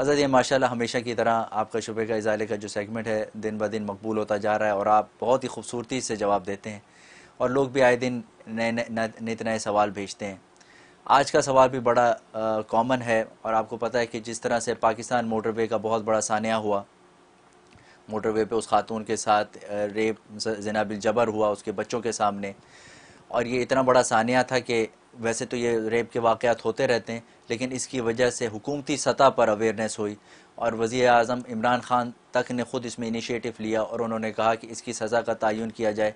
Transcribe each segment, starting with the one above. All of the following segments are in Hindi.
हजरत ये माशाल्लाह हमेशा की तरह आपका शुबे का इजाले का जो सेगमेंट है दिन ब दिन मकबूल होता जा रहा है और आप बहुत ही खूबसूरती से जवाब देते हैं और लोग भी आए दिन नए नित नए सवाल भेजते हैं आज का सवाल भी बड़ा कॉमन है और आपको पता है कि जिस तरह से पाकिस्तान मोटरवे का बहुत बड़ा सानिया हुआ मोटरवे पे उस खातून के साथ रेप जनाबिल जबर हुआ उसके बच्चों के सामने और ये इतना बड़ा सानिया था कि वैसे तो ये रेप के वाक़ होते रहते हैं लेकिन इसकी वजह से हुकूमती सतह पर अवेयरनेस हुई और वज़ी अजम इमरान ख़ान तक ने ख़ुद इसमें इनिशिएटिव लिया और उन्होंने कहा कि इसकी सज़ा का तयन किया जाए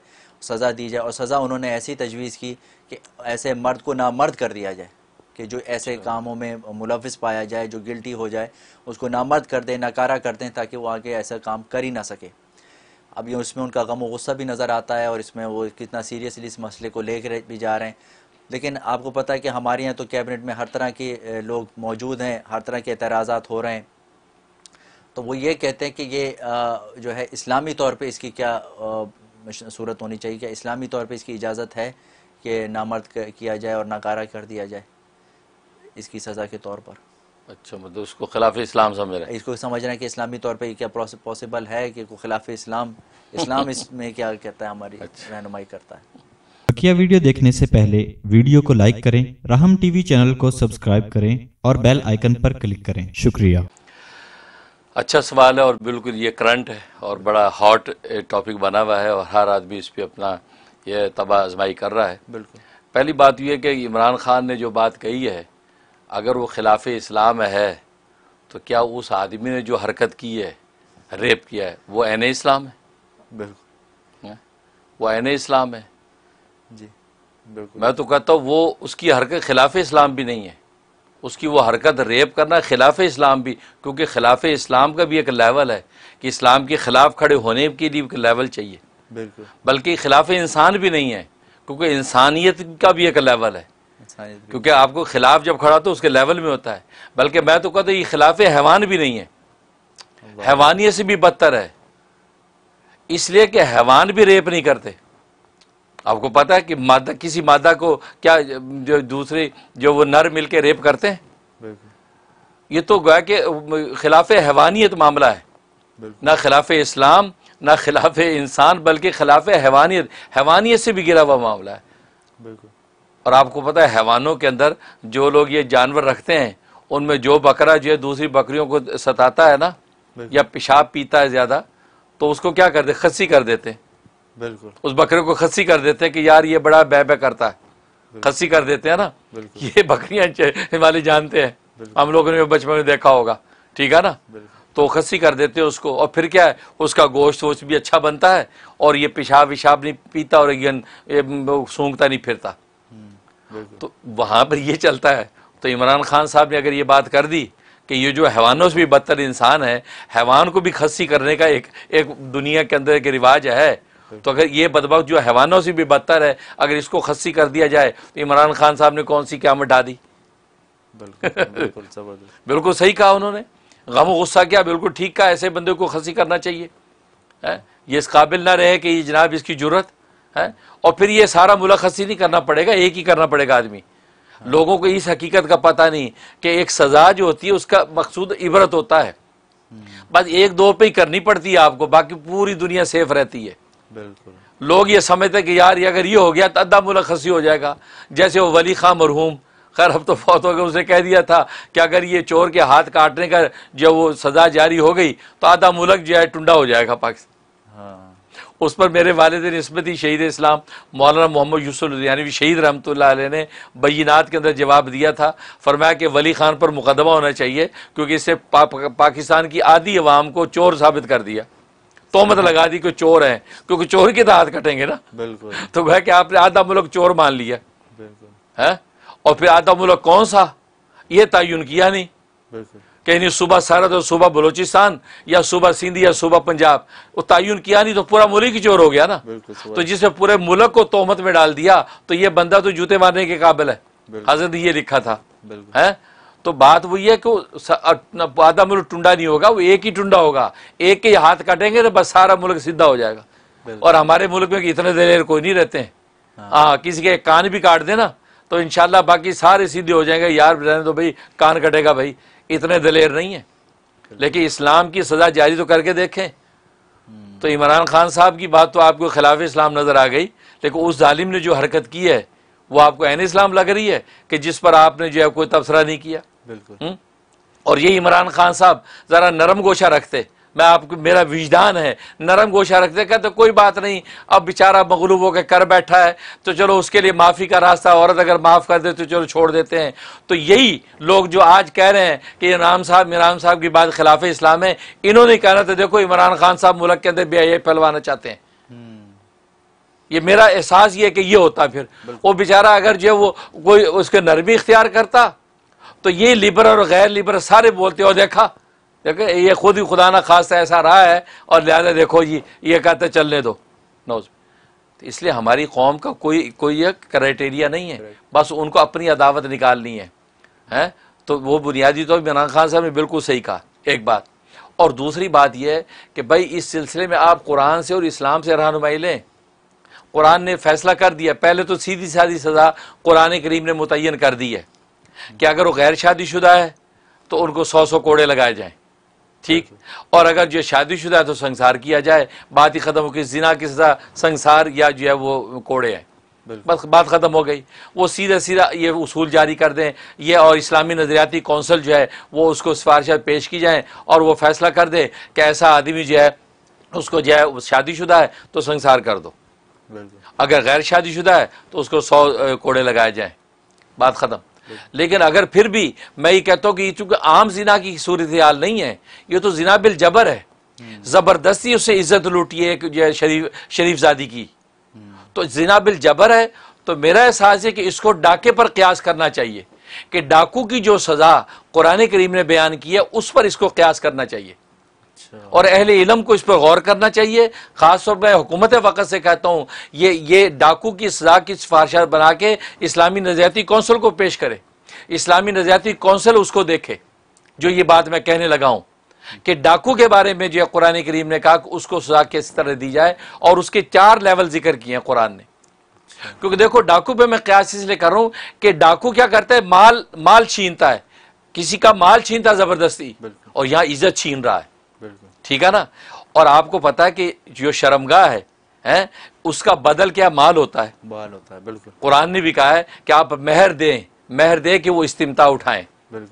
सज़ा दी जाए और सज़ा उन्होंने ऐसी तजवीज़ की कि ऐसे मर्द को नामर्द कर दिया जाए कि जो ऐसे अच्छा। कामों में मुलविस पाया जाए जो गिल्टी हो जाए उसको नामर्द कर दें नाकारा कर दें ताकि वो आगे ऐसा काम कर ही ना सके अब ये उसमें उनका गम गुस्सा भी नज़र आता है और इसमें वो कितना सीरियसली इस मसले को ले भी जा रहे हैं लेकिन आपको पता है कि हमारे यहाँ तो कैबिनेट में हर तरह के लोग मौजूद हैं हर तरह के एतराज़ा हो रहे हैं तो वो ये कहते हैं कि ये जो है इस्लामी तौर पे इसकी क्या सूरत होनी चाहिए क्या इस्लामी तौर पे इसकी इजाज़त है कि नामर्द किया जाए और नाकारा कर दिया जाए इसकी सज़ा के तौर पर अच्छा मतलब उसको खिलाफ इस्लाम समझ रहे हैं इसको समझना है कि इस्लामी तौर पर क्या पॉसिबल है कि खिलाफ इस्लाम इस्लाम इसमें क्या कहता है हमारी अच्छा। रहनुमाई करता है बकिया वीडियो देखने से पहले वीडियो को लाइक करें राहम टीवी चैनल को सब्सक्राइब करें और बेल आइकन पर क्लिक करें शुक्रिया अच्छा सवाल है और बिल्कुल ये करंट है और बड़ा हॉट टॉपिक बना हुआ है और हर आदमी इस पर अपना यह तबाह आजमाई कर रहा है बिल्कुल पहली बात यह है कि इमरान खान ने जो बात कही है अगर वो खिलाफ इस्लाम है तो क्या उस आदमी ने जो हरकत की है रेप किया है वो एन इस्लाम है बिल्कुल वो एन इस्लाम है जी बिल्कुल मैं तो कहता हूँ वो उसकी हरकत खिलाफ इस्लाम भी नहीं है उसकी वो हरकत रेप करना खिलाफ इस्लाम भी क्योंकि खिलाफ इस्लाम का भी एक लेवल है कि इस्लाम के ख़िलाफ़ खड़े होने के लिए एक लेवल चाहिए बिल्कुल बल्कि खिलाफ इंसान भी नहीं है क्योंकि इंसानियत का भी एक लेवल है क्योंकि आपको खिलाफ जब खड़ा तो उसके लेवल में होता है बल्कि मैं तो कहता ये खिलाफ हैवान भी नहीं है हैवानियत से भी बदतर है इसलिए कि हैवान भी रेप नहीं करते आपको पता है कि मादा किसी मादा को क्या जो दूसरे जो वो नर मिल के रेप करते हैं ये तो गोया कि खिलाफ हैवानियत मामला है ना खिलाफ इस्लाम ना खिलाफ इंसान बल्कि खिलाफ हैवानियत हैवानियत से भी गिरा हुआ मामला है बिल्कुल और आपको पता है हैवानों के अंदर जो लोग ये जानवर रखते हैं उनमें जो बकरा जो है दूसरी बकरियों को सताता है ना या पेशाब पीता है ज़्यादा तो उसको क्या कर दे खसी कर देते हैं बिल्कुल उस बकरे को खस्सी कर देते हैं कि यार ये बड़ा बह बह करता है खस्सी कर देते हैं ना ये बकरियां वाले जानते हैं हम लोगों ने बचपन में देखा होगा ठीक है ना तो खसी कर देते हैं उसको और फिर क्या है उसका गोश्त वोश्त भी अच्छा बनता है और ये पेशाब विशाब नहीं पीता और सूंघता नहीं फिरता तो वहाँ पर ये चलता है तो इमरान खान साहब ने अगर ये बात कर दी कि ये जो हैवानों से भी बदतर इंसान है हैवान को भी खस्सी करने का एक एक दुनिया के अंदर एक रिवाज है तो अगर ये बदबक जो हैवानों से भी बदतर है अगर इसको खस्सी कर दिया जाए तो इमरान खान साहब ने कौन सी क्या डा दी बिल्कुल बिल्कुल सही कहा उन्होंने गम गुस्सा क्या बिल्कुल ठीक कहा ऐसे बंदे को खसी करना चाहिए है? ये इस काबिल ना रहे कि ये जनाब इसकी जरूरत है और फिर ये सारा मुलखसी नहीं करना पड़ेगा एक ही करना पड़ेगा आदमी लोगों को इस हकीकत का पता नहीं कि एक सज़ा जो होती है उसका मकसूद इबरत होता है हम्म। बस एक दो पे ही करनी पड़ती है आपको बाकी पूरी दुनिया सेफ रहती है बिल्कुल लोग ये समझते कि यार ये अगर ये हो गया तो अद्दा मुलाखसी हो जाएगा जैसे वो वली खां मरहूम खैर अब तो फौत हो गए उसे कह दिया था कि अगर ये चोर के हाथ काटने का जब वो सज़ा जारी हो गई तो आधा मुलक जो है टुंडा हो जाएगा पाकिस्तान हाँ उस पर मेरे वालद नस्बती शहीद इस्लाम मौलाना मोहम्मद यूसुफ भी शहीद रहमत ने बैनात के अंदर जवाब दिया था फरमाया कि वली खान पर मुकदमा होना चाहिए क्योंकि इससे पा, पा, पाकिस्तान की आधी अवाम को चोर साबित कर दिया तोहमत लगा दी कि चोर हैं क्योंकि चोर के तो हाथ कटेंगे ना बिल्कुल तो वह क्या आपने आधा मुल्क चोर मान लिया है और फिर आधा मुल्क कौन सा ये तयन किया नहीं बिल्कुल कहीं सुबह सारत तो और सुबह बलोचिस्तान या सुबह सिंध या सुबह पंजाब वो तयन किया नहीं तो पूरा मुल्क ही चोर हो गया ना तो जिसने पूरे मुल्क को तोहमत में डाल दिया तो ये बंदा तो जूते मारने के काबिल है हजरत ये लिखा था है तो बात वही है कि आधा मुल्क टुंडा नहीं होगा वो एक ही टुंडा होगा एक के हाथ काटेंगे तो बस सारा मुल्क सीधा हो जाएगा और हमारे मुल्क में इतने दलेर कोई नहीं रहते हैं हाँ।, हाँ किसी के कान भी काट देना तो इनशाला बाकी सारे सीधे हो जाएंगे यार रहने तो भाई कान कटेगा भाई इतने दलेर नहीं है लेकिन इस्लाम की सज़ा जारी तो करके देखें तो इमरान खान साहब की बात तो आपको खिलाफ इस्लाम नज़र आ गई लेकिन उस जालिम ने जो हरकत की है वो आपको ऐन इस्लाम लग रही है कि जिस पर आपने जो है कोई तबसरा नहीं किया बिल्कुल हम्म? और ये इमरान खान साहब ज़रा नरम गोशा रखते मैं आपको मेरा विजदान है नरम गोशा रख देगा तो कोई बात नहीं अब बेचारा मगलूब होकर कर बैठा है तो चलो उसके लिए माफ़ी का रास्ता औरत अगर माफ़ कर दे तो चलो छोड़ देते हैं तो यही लोग जो आज कह रहे हैं कि इमरान साहब इमरान साहब की बात खिलाफ इस्लाम है इन्होंने कहना तो देखो इमरान खान साहब मुल्क के अंदर बी फैलवाना चाहते हैं हम्म। ये मेरा एहसास ये कि ये होता फिर वो बेचारा अगर जो वो कोई उसके नरमी इख्तियार करता तो ये लिबर और गैर लिबर सारे बोलते हो देखा देखिए ये खुद ही खुदा ना खास ऐसा रहा है और लिहाजा देखो जी ये कहते चलने दो नौज तो इसलिए हमारी कौम का कोई कोई एक क्राइटेरिया नहीं है बस उनको अपनी अदावत निकालनी है हैं तो वो बुनियादी तो इमरान खान साहब ने बिल्कुल सही कहा एक बात और दूसरी बात यह है कि भाई इस सिलसिले में आप कुरान से और इस्लाम से रहनुमाई लें कुरान ने फैसला कर दिया पहले तो सीधी सादी सज़ा कुरान करीम ने मुतन कर दी है कि अगर वो गैर शादीशुदा है तो उनको सौ सौ कोड़े लगाए जाएँ ठीक और अगर जो शादीशुदा है तो संसार किया जाए बात ही ख़त्म हो गई जिना की सजा संसार या जो है वो कोड़े हैं बस बात ख़त्म हो गई वो सीधा सीधा ये उसूल जारी कर दें ये और इस्लामी नजरियाती कौंसल जो है वो उसको सिफारिश पेश की जाए और वो फैसला कर दें कि ऐसा आदमी जो है उसको जो है शादीशुदा है तो संसार कर दो अगर गैर शादीशुदा है तो उसको सौ कोड़े लगाए जाए बात ख़त्म लेकिन अगर फिर भी मैं ये कहता हूँ कि चूंकि आम जिना की सूरत हाल नहीं है ये तो जिना बिल जबर है हम्म। ज़बरदस्ती उससे इज्जत लूटी है शरीफ शरीफजादी की हम्म। तो जिना बिल जबर है तो मेरा एहसास है कि इसको डाके पर क्यास करना चाहिए कि डाकू की जो सज़ा कुरान करीम ने बयान की है उस पर इसको क्यास करना चाहिए अच्छा। और अहले इलम को इस पर गौर करना चाहिए ख़ासतौर पर हुकूमत वक़्त से कहता हूँ ये ये डाकू की सजा की सिफारशात बना के इस्लामी नज़रियाती कौंसिल को पेश करे इस्लामी नज़रियाती कौंसिल उसको देखे जो ये बात मैं कहने लगा हूँ कि डाकू के बारे में जो कुरान करीम ने कहा उसको सजा किस तरह दी जाए और उसके चार लेवल जिक्र किए हैं कुरान ने क्योंकि देखो डाकू पे मैं क्यास इसलिए कर रहा हूँ कि डाकू क्या करता है माल माल छीनता है किसी का माल छीनता है ज़बरदस्ती और यहाँ इज्जत छीन रहा है ठीक है ना और आपको पता है कि जो शर्मगा है हैं उसका बदल क्या माल होता है माल होता है बिल्कुल कुरान ने भी कहा है कि आप मेहर दें मेहर दें कि वो इस्तीमता उठाएं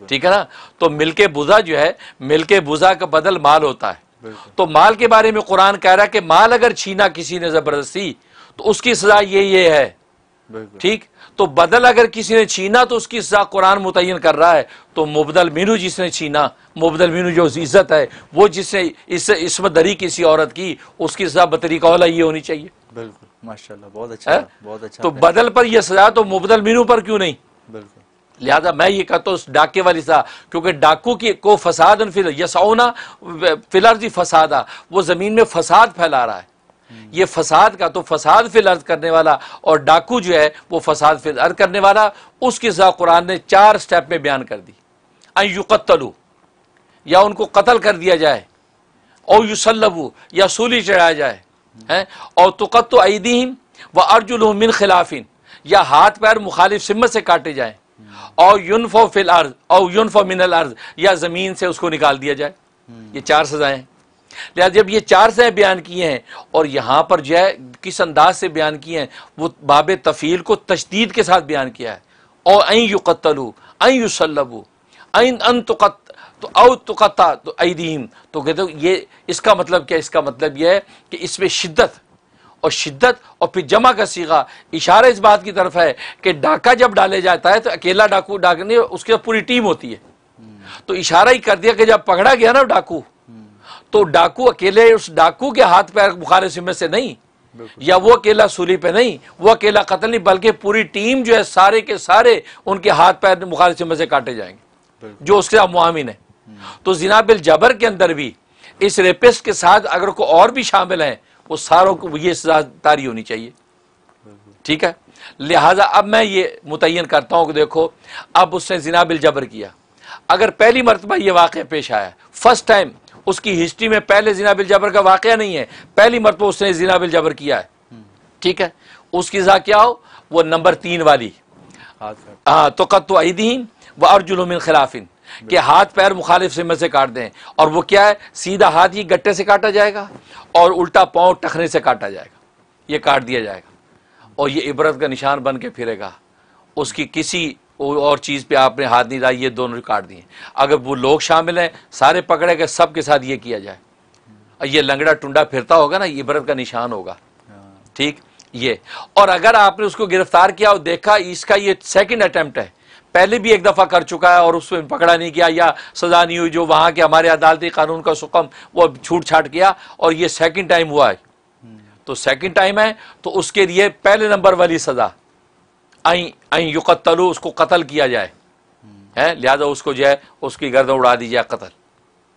ठीक है ना तो मिलके बुजा जो है मिलके बुजा का बदल माल होता है तो माल के बारे में कुरान कह रहा है कि माल अगर छीना किसी ने जबरदस्ती तो उसकी सजा ये ये है ठीक तो बदल अगर किसी ने छीना तो उसकी सजा कुरान मुतन कर रहा है तो मुबदल मीनू जिसने छीना मुबदल मीनू जो इज्जत है वो जिसने इस इसमत दरी किसी औरत की उसकी सजा का वाला ये होनी चाहिए बिल्कुल माशाल्लाह बहुत अच्छा है? बहुत अच्छा तो बदल पर यह सजा तो मुबदल मीनू पर क्यों नहीं बिल्कुल लिहाजा मैं ये कहता हूँ डाके वाली सा क्योंकि डाकू की को फसाद फिलहाल यसौना फसादा वो ज़मीन में फसाद फैला रहा है ये फसाद का तो फसाद फिल अर्ज करने वाला और डाकू जो है वो फसाद फिल अर्ज करने वाला उसकी सजा कुरान ने चार स्टेप में बयान कर दी अयुकत्तलू या उनको कत्ल कर दिया जाए और युसलबू या सूली चढ़ाया जाए है और तुकत ईदीम व अर्जुल मिन खिलाफिन या हाथ पैर मुखालिफ सिमत से काटे जाए और यूनफो फिल अर्ज और यूनफो मिनल अर्ज या ज़मीन से उसको निकाल दिया जाए ये चार सजाएं लिहाजा जब ये चार सह बयान किए हैं और यहाँ पर जो है किस अंदाज से बयान किए हैं वो बाब तफ़ील को तशदीद के साथ बयान किया है और अं युकतलू अं युसलबू अं अन तुकत तो औ तुकता तो अदीम तो कहते हो ये इसका मतलब क्या इसका मतलब यह है कि इसमें शिद्दत और शिद्दत और फिर जमा का सीगा इशारा इस बात की तरफ है कि डाका जब डाले जाता है तो अकेला डाकू डाकने उसके बाद पूरी टीम होती है तो इशारा ही कर दिया कि जब पकड़ा गया ना डाकू तो डाकू अकेले उस डाकू के हाथ पैर बुखार सिमे से नहीं या वो अकेला सूली पे नहीं वो अकेला कतल नहीं बल्कि पूरी टीम जो है सारे के सारे उनके हाथ पैर बुखार सिमे से काटे जाएंगे जो उसके साथ मुआमिन है तो जिनाबिल जबर के अंदर भी इस रेपिस्ट के साथ अगर को और भी शामिल हैं वो सारों को ये तारी होनी चाहिए ठीक है लिहाजा अब मैं ये मुतन करता हूं कि देखो अब उसने जिनाबिल जबर किया अगर पहली मरतबा ये वाक़ पेश आया फर्स्ट टाइम उसकी हिस्ट्री में पहले जिना बिल जबर का वाक़ नहीं है पहली मरतबा उसने जिना बिल जबर किया है ठीक है उसकी जहा क्या हो वो नंबर तीन वाली हाँ तो कत अदीन व अर्जुलमिन खिलाफिन के हाथ पैर मुखालिफ से मजे काट दें और वो क्या है सीधा हाथ ही गट्टे से काटा जाएगा और उल्टा पाँव टखने से काटा जाएगा ये काट दिया जाएगा और ये इबरत का निशान बन के फिरेगा उसकी किसी और चीज़ पे आपने हाथ नहीं डाली ये दोनों रिकॉर्ड दिए अगर वो लोग शामिल हैं सारे पकड़े गए सब के साथ ये किया जाए और ये लंगड़ा टुंडा फिरता होगा ना इबरत का निशान होगा ठीक ये और अगर आपने उसको गिरफ्तार किया और देखा इसका ये सेकंड अटेम्प्ट है पहले भी एक दफ़ा कर चुका है और उसमें पकड़ा नहीं किया या सज़ा नहीं हुई जो वहाँ के हमारे अदालती कानून का सुकम वो छूट छाट किया और ये सेकंड टाइम हुआ है तो सेकंड टाइम है तो उसके लिए पहले नंबर वाली सज़ा युकतलू उसको कत्ल किया जाए हम्म। है लिहाजा उसको जो है उसकी गर्दन उड़ा दी जाए कत्ल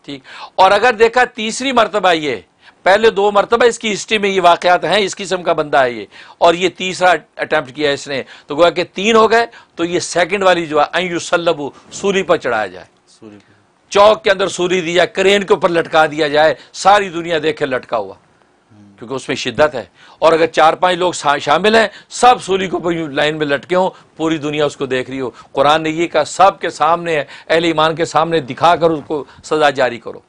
ठीक और अगर देखा तीसरी मरतबा ये पहले दो मरतबा इसकी हिस्ट्री में ये वाकत हैं इस किस्म का बंदा है ये और ये तीसरा अटैम्प्ट किया इसने तो गोया कि तीन हो गए तो ये सेकंड वाली जो है अयुसलबू सूली पर चढ़ाया जाए चौक के अंदर सूली दी जाए क्रेन के ऊपर लटका दिया जाए सारी दुनिया देखे लटका हुआ क्योंकि उसमें शिद्दत है और अगर चार पांच लोग शामिल हैं सब सूली को लाइन में लटके हों पूरी दुनिया उसको देख रही हो कुरान ने ये कहा सब के सामने अहल ईमान के सामने दिखा कर उसको सज़ा जारी करो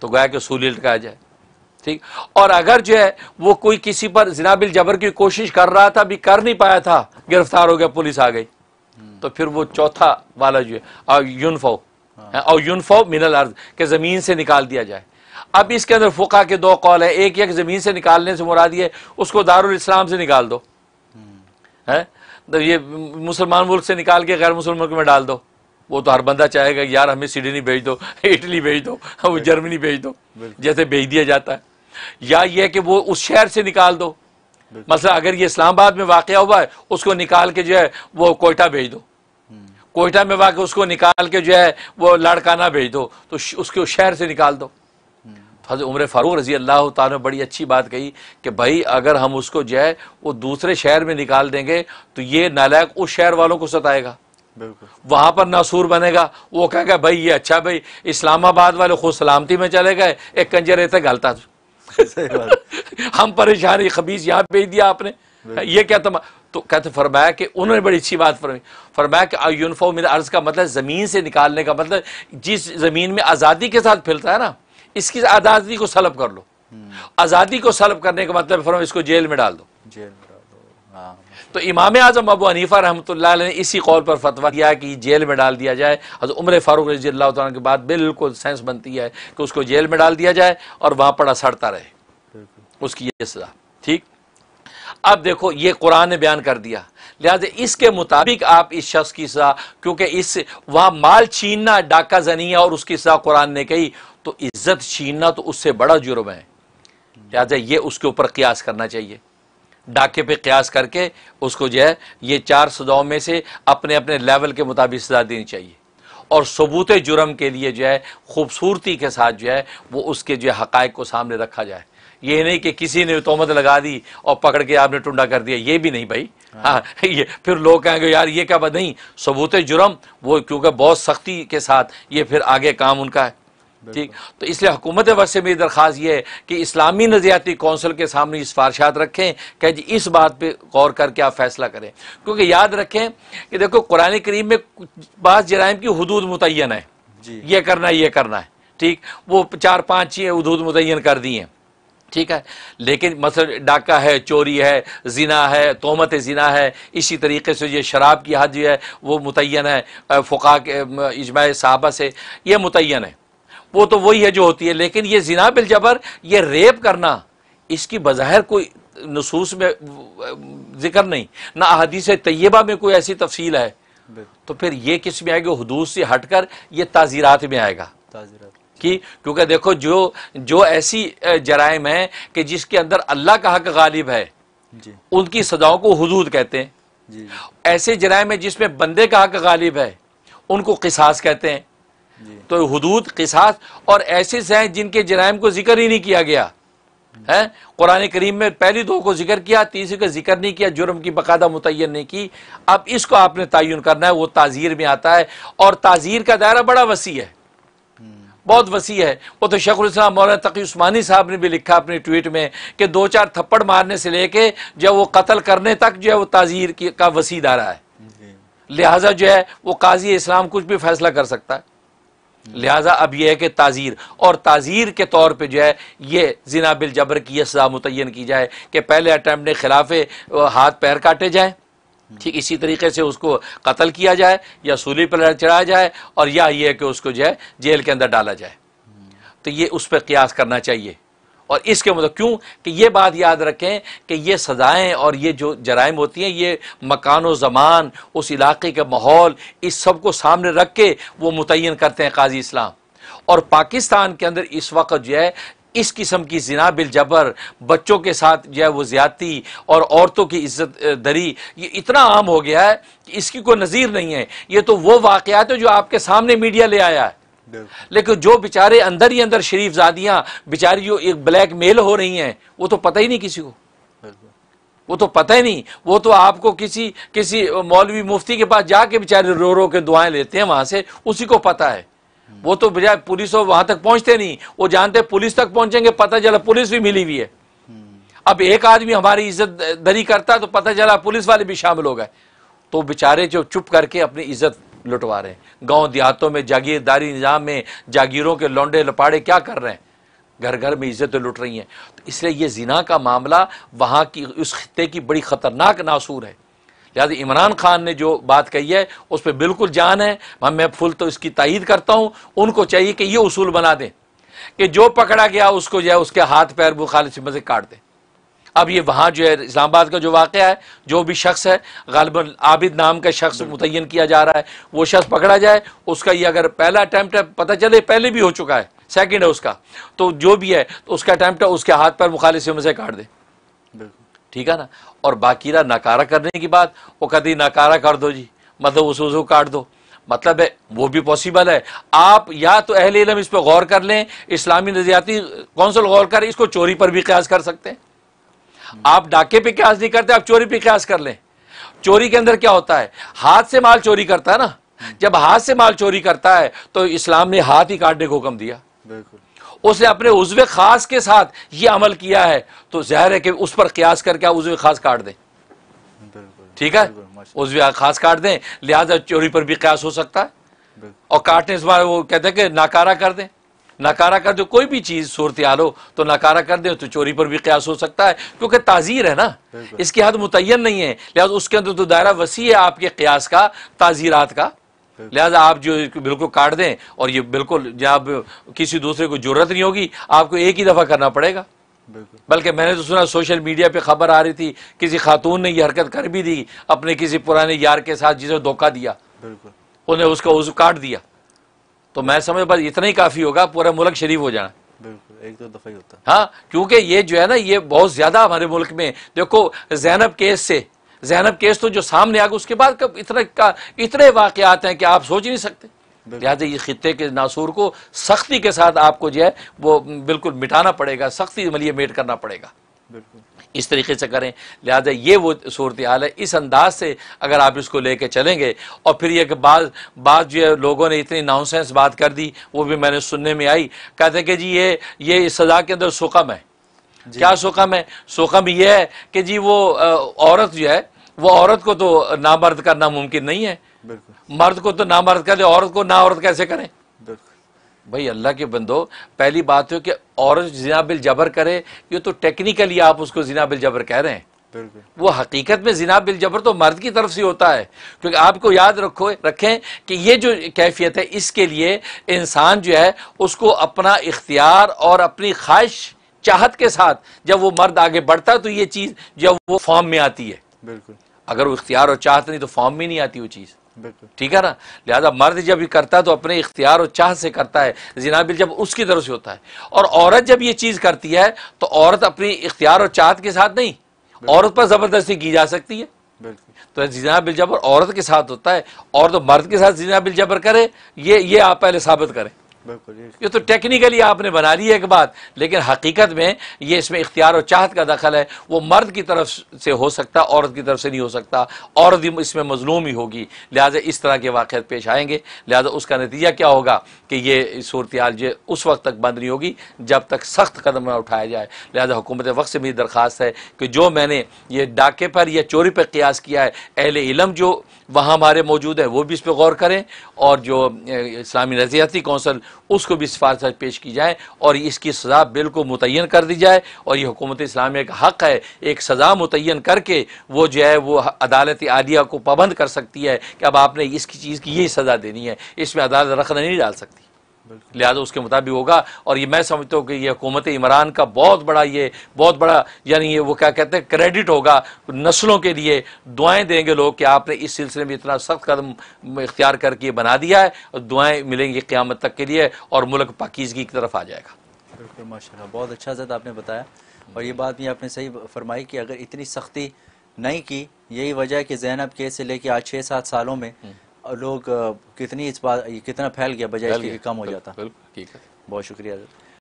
तो गया कि सूली लटकाया जाए ठीक और अगर जो है वो कोई किसी पर जनाबिल जबर की कोशिश कर रहा था अभी कर नहीं पाया था गिरफ्तार हो गया पुलिस आ गई तो फिर वो चौथा वाला जो है यूनफो हाँ। और यूनफो मिनल अर्ज के ज़मीन से निकाल दिया जाए अब इसके अंदर फ़ुका के दो कौल है एक एक ज़मीन से निकालने से मुराद ये उसको दारुल इस्लाम से निकाल दो है तो ये मुसलमान मुल्क से निकाल के गैर मुसलमान मुल्क में डाल दो वो तो हर बंदा चाहेगा यार हमें सिडनी भेज दो इटली भेज दो हम जर्मनी भेज दो जैसे भेज दिया जाता है या ये कि वो उस शहर से निकाल दो मसला अगर ये इस्लामाबाद में वाक़ हुआ है उसको निकाल के जो है वो कोयटा भेज दो हम्म। कोयटा में वाक़ उसको निकाल के जो है वो लड़काना भेज दो तो उसको शहर से निकाल दो हज़र उम्र फ़ारूक रजी अल्लाह ने बड़ी अच्छी बात कही कि भाई अगर हम उसको जो है वो दूसरे शहर में निकाल देंगे तो ये नालायक उस शहर वालों को सताएगा वहां पर नासूर बनेगा वो कहेगा भाई ये अच्छा भाई इस्लामाबाद वाले खुद सलामती में चले गए एक कंजर रहते गलता हम परेशान खबीस यहाँ भेज दिया आपने ये क्या तमा तो कहते फरमाया कि उन्होंने बड़ी अच्छी बात फरमाई फरमाया कि यूनफो मेरा अर्ज़ का मतलब ज़मीन से निकालने का मतलब जिस ज़मीन में आज़ादी के साथ फैलता है ना इसकी आज़ादी को सलब कर लो हम्म। आज़ादी को सलब करने का मतलब फरम इसको जेल में डाल दो जेल में डाल दो हाँ। तो इमाम आजम अबू हनीफ़ा रहमत ने इसी कौल पर फतवा दिया कि जेल में डाल दिया जाए हज़र उम्र फ़ारूक रजील के बाद बिल्कुल सेंस बनती है कि उसको जेल में डाल दिया जाए और वहां पड़ा सड़ता रहे उसकी ये सजा अब देखो ये कुरान ने बयान कर दिया लिहाजा इसके मुताबिक आप इस शख्स की सजा क्योंकि इस वहाँ माल छीनना डाका जनी है और उसकी सजा कुरान ने कही तो इज्जत छीनना तो उससे बड़ा जुर्म है लिहाजा ये उसके ऊपर क्यास करना चाहिए डाके पे क्यास करके उसको जो है ये चार सजाओं में से अपने अपने लेवल के मुताबिक सजा देनी चाहिए और सबूत जुर्म के लिए जो है खूबसूरती के साथ जो है वो उसके जो है हक़ को सामने रखा जाए ये नहीं कि किसी ने तोहमत लगा दी और पकड़ के आपने टुंडा कर दिया ये भी नहीं भाई हाँ।, हाँ ये फिर लोग कहेंगे यार ये क्या बात नहीं सबूत जुर्म वो क्योंकि बहुत सख्ती के साथ ये फिर आगे काम उनका है ठीक तो इसलिए हुकूमत वर्ष से मेरी दरख्वास्त ये है कि इस्लामी नज़रियाती कौंसिल के सामने इस रखें कि जी इस बात पर गौर करके आप फैसला करें क्योंकि याद रखें कि देखो कुरान करीम में बाज जराइम की हदूद मुतन है ये करना ये करना है ठीक वो चार पाँच ही हदूद मुतन कर दी हैं ठीक है लेकिन मतलब डाका है चोरी है जिना है तोहमत जिना है इसी तरीके से ये शराब की हद जो है वो मुतन है फ़ुका के इजमा साहबा से ये मुतन है वो तो वही है जो होती है लेकिन ये जिना बिलजबर ये रेप करना इसकी बज़ाहिर कोई नसूस में जिक्र नहीं ना अदीस तय्यबा में कोई ऐसी तफसील है तो फिर ये किस में आएगी हदूद से हट कर ये ताजीरात में आएगा कि क्योंकि देखो जो जो ऐसी जराइम है कि जिसके अंदर अल्लाह का हक गालिब है जी। उनकी सजाओं को हदूद कहते हैं जी। ऐसे जराइम है जिसमें बंदे का हक गालिब है उनको किसास कहते हैं तो हदूद किसास और ऐसे हैं जिनके जराइम को जिक्र ही नहीं किया गया है कुरान करीम में पहली दो को जिक्र किया तीसरे का जिक्र नहीं किया जुर्म की बकायदा मुतन नहीं की अब इसको आपने तयन करना है वो ताजीर में आता है और ताजीर का दायरा बड़ा वसी है बहुत वसी है वो तो शेख मौलाना तकी उस्मानी साहब ने भी लिखा अपने ट्वीट में कि दो चार थप्पड़ मारने से लेके जब वो कत्ल करने तक जो है वो ताजीर की का वसी दारा है लिहाजा जो है वो काजी इस्लाम कुछ भी फैसला कर सकता है लिहाजा अब यह है कि ताज़ीर और ताज़ीर के तौर पर जो है ये जिनाबिल जबर की सजा मुतन की जाए कि पहले अटैम्प्ट खिलाफ हाथ पैर काटे जाएँ ठीक इसी तरीके से उसको कत्ल किया जाए या सूली पर चढ़ाया जाए और या ये कि उसको जो है जेल के अंदर डाला जाए तो ये उस पर क्यास करना चाहिए और इसके मतलब क्यों कि ये बात याद रखें कि ये सज़ाएँ और ये जो जराइम होती हैं ये मकान व ज़मान उस इलाके का माहौल इस सब को सामने रख के वो मुतन करते हैं काजी इस्लाम और पाकिस्तान के अंदर इस वक्त जो है इस किस्म की जिना बिल जबर बच्चों के साथ जो है वो ज़्यादती और औरतों की इज्जत दरी ये इतना आम हो गया है कि इसकी कोई नज़ीर नहीं है ये तो वो वाक़ात तो है जो आपके सामने मीडिया ले आया है लेकिन जो बेचारे अंदर ही अंदर शरीफ जादियां बेचारी जो एक ब्लैक मेल हो रही हैं वो तो पता ही नहीं किसी को वो तो पता ही नहीं वो तो आपको किसी किसी मौलवी मुफ्ती के पास जाके बेचारे रो रो के दुआएं लेते हैं वहां से उसी को पता है हम्म। वो तो बजाय पुलिस और वहां तक पहुंचते नहीं वो जानते पुलिस तक पहुंचेंगे पता चला पुलिस भी मिली हुई है हम्म। अब एक आदमी हमारी इज्जत दरी करता तो पता चला पुलिस वाले भी शामिल हो गए तो बेचारे जो चुप करके अपनी इज्जत लुटवा रहे हैं गांव देहातों में जागीरदारी निज़ाम में जागीरों के लौंडे लपाड़े क्या कर रहे हैं घर घर में इज्जतें लुट रही हैं तो इसलिए ये जिना का मामला वहाँ की उस खत्ते की बड़ी ख़तरनाक नासूर है लिहाजा इमरान खान ने जो बात कही है उस पर बिल्कुल जान है हाँ, मैं फुल तो इसकी तइद करता हूँ उनको चाहिए कि ये उसूल बना दें कि जो पकड़ा गया उसको जो है उसके हाथ पैर बुखालिस से काट दें अब ये वहाँ जो है इस्लामाबाद का जो वाक़ है जो भी शख्स है गालबा आबिद नाम का शख्स मुतन किया जा रहा है वो शख्स पकड़ा जाए उसका ये अगर पहला अटैम्प्ट पता चले पहले भी हो चुका है सेकेंड है उसका तो जो भी है तो उसका अटैम्प्ट उसके हाथ पर मुखालिस से काट दें ठीक है ना और बाकीरा नकारा करने की बात वो कहती नकारा कर दो जी मतलब उस उसको काट दो मतलब है वो भी पॉसिबल है आप या तो अहल इलम इस पर गौर कर लें इस्लामी नजरियाती कौंसल गौर करें इसको चोरी पर भी क्यास कर सकते हैं आप डाके पे क्यास नहीं करते आप चोरी पे क्यास कर लें चोरी के अंदर क्या होता है हाथ से माल चोरी करता है ना जब हाथ से माल चोरी करता है तो इस्लाम ने हाथ ही काटने को हुक्म दिया बिल्कुल उसने अपने उज्व खास के साथ ये अमल किया है तो जहर है कि उस पर क्यास करके आप उज्व खास काट दें ठीक है उज्व खास काट दें लिहाजा चोरी पर भी क्यास हो सकता है और काटने इस बार वो कहते हैं कि नाकारा कर दें नकारा कर दो कोई भी चीज़ सूरत आलो हो तो नाकारा कर दे तो चोरी पर भी क्यास हो सकता है क्योंकि ताजीर है ना इसकी हद मुतन नहीं है लिहाजा उसके अंदर तो दायरा वसी है आपके क्यास का ताजीरात का लिहाजा आप जो बिल्कुल काट दें और ये बिल्कुल जब किसी दूसरे को जरूरत नहीं होगी आपको एक ही दफ़ा करना पड़ेगा बल्कि मैंने तो सुना सोशल मीडिया पे खबर आ रही थी किसी खातून ने ये हरकत कर भी दी अपने किसी पुराने यार के साथ जिसे धोखा दिया उन्हें उसका उजू काट दिया तो मैं समझ बस इतना ही काफ़ी होगा पूरा मुल्क शरीफ हो जाना बिल्कुल एक दो तो दफ़ा ही होता हाँ क्योंकि ये जो है ना ये बहुत ज़्यादा हमारे मुल्क में देखो जैनब केस से जैनब केस तो जो सामने आ गए उसके बाद कब इतने का इतने वाकयात हैं कि आप सोच ही नहीं सकते लिहाजा ये खत्े के नासूर को सख्ती के साथ आपको जो है वो बिल्कुल मिटाना पड़ेगा सख्ती मलिए मतलब मेट करना पड़ेगा इस तरीके से करें लिहाजा ये वो सूरत हाल है इस अंदाज से अगर आप इसको लेके चलेंगे और फिर यह बात बात जो है लोगों ने इतनी नाउंसेंस बात कर दी वो भी मैंने सुनने में आई कहते हैं कि जी ये ये इस सज़ा के अंदर सुखम है क्या सोखम है सोखम यह है कि जी वो औरत जो है वो औरत को तो नामर्द करना मुमकिन नहीं है मर्द को तो नामर्द कर दे औरत को ना औरत कैसे करें भाई अल्लाह के बंदो पहली बात है तो कि औरत जिना बिल जबर करे ये तो टेक्निकली आप उसको जिना बिल जबर कह रहे हैं वो हकीकत में जिना बिल जबर तो मर्द की तरफ से होता है क्योंकि आपको याद रखो रखें कि ये जो कैफियत है इसके लिए इंसान जो है उसको अपना इख्तियार और अपनी ख्वाहिश चाहत के साथ जब वो मर्द आगे बढ़ता है तो ये चीज़ जब वो फॉर्म में आती है बिल्कुल अगर वो इख्तियार और चाहत नहीं तो फॉर्म में नहीं आती वो चीज़ बिल्कुल ठीक है ना लिहाजा मर्द जब भी करता है तो अपने इख्तियार और चाह से करता है जिनाबिल जब उसकी तरफ से होता है और औरत जब ये चीज़ करती है तो औरत अपनी इख्तियार और चाहत के साथ नहीं औरत पर ज़बरदस्ती की जा सकती है तो जीना बिल जबर औरत के साथ होता है और तो मर्द के साथ जीना बिल जबर करे ये ये आप पहले साबित करें ये तो टेक्निकली आपने बना ली है एक बात लेकिन हकीकत में ये इसमें इख्तियार और चाहत का दखल है वो मर्द की तरफ से हो सकता औरत की तरफ से नहीं हो सकता औरत इसमें मजलूम ही होगी लिहाजा इस तरह के वाक़ पेश आएंगे लिहाजा उसका नतीजा क्या होगा कि ये सूरत जो उस वक्त तक बंद नहीं होगी जब तक सख्त कदम ना उठाया जाए लिहाजा हुकूमत वक्त से मेरी दरख्वास्त है कि जो मैंने ये डाके पर या चोरी पर क्यास किया है अहल इलम जो वहाँ हमारे मौजूद हैं वो भी इस पर गौर करें और जो इस्लामी नज़रियाती कौंसल उसको भी सिफारिश पेश की जाए और इसकी सज़ा बिल को मुतन कर दी जाए और ये हुकूमत इस्लामिया का हक़ है एक सज़ा मुतन करके वो जो है वो अदालत आलिया को पाबंद कर सकती है कि अब आपने इसकी चीज़ की यही सज़ा देनी है इसमें अदालत रखना नहीं डाल सकती लिहाजा उसके मुताबिक होगा और ये मैं समझता हूँ कि ये हुकूमत इमरान का बहुत बड़ा ये बहुत बड़ा यानी ये वो क्या कहते हैं क्रेडिट होगा नस्लों के लिए दुआएं देंगे लोग कि आपने इस सिलसिले में इतना सख्त कदम इख्तियार करके बना दिया है और दुआएं मिलेंगी क़्यामत तक के लिए और मुल्क पाकिजगी की तरफ आ जाएगा बिल्कुल माशा बहुत अच्छा जद आपने बताया और ये बात भी आपने सही फरमाई कि अगर इतनी सख्ती नहीं की यही वजह है कि जैनब के से लेके आज छः सात सालों में हम्म। लोग कितनी इस बात कितना फैल गया बजाय कम हो जाता बिल्कुल ठीक है बहुत शुक्रिया